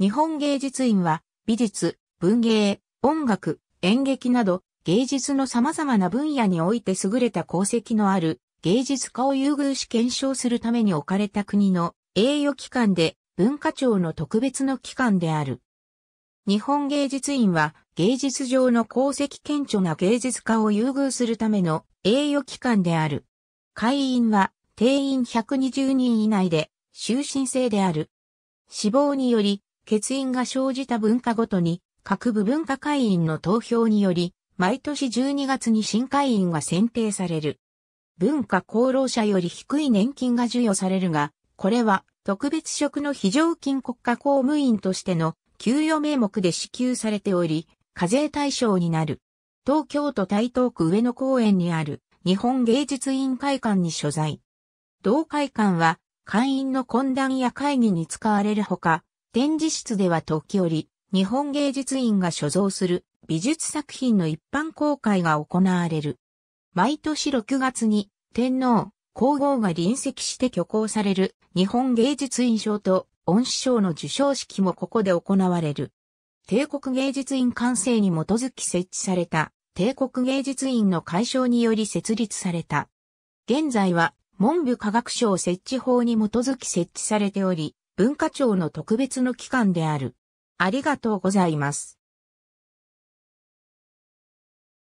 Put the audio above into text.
日本芸術院は美術、文芸、音楽、演劇など芸術の様々な分野において優れた功績のある芸術家を優遇し検証するために置かれた国の栄誉機関で文化庁の特別の機関である。日本芸術院は芸術上の功績顕著な芸術家を優遇するための栄誉機関である。会員は定員120人以内で終身制である。死亡により欠員が生じた文化ごとに、各部文化会員の投票により、毎年12月に新会員が選定される。文化功労者より低い年金が授与されるが、これは特別職の非常勤国家公務員としての給与名目で支給されており、課税対象になる。東京都台東区上野公園にある日本芸術委員会館に所在。同会館は会員の懇談や会議に使われるほか、展示室では時折、日本芸術院が所蔵する美術作品の一般公開が行われる。毎年6月に天皇、皇后が臨席して挙行される日本芸術院賞と恩師賞の受賞式もここで行われる。帝国芸術院完成に基づき設置された帝国芸術院の解消により設立された。現在は文部科学省設置法に基づき設置されており、文化庁の特別の機関である。ありがとうございます。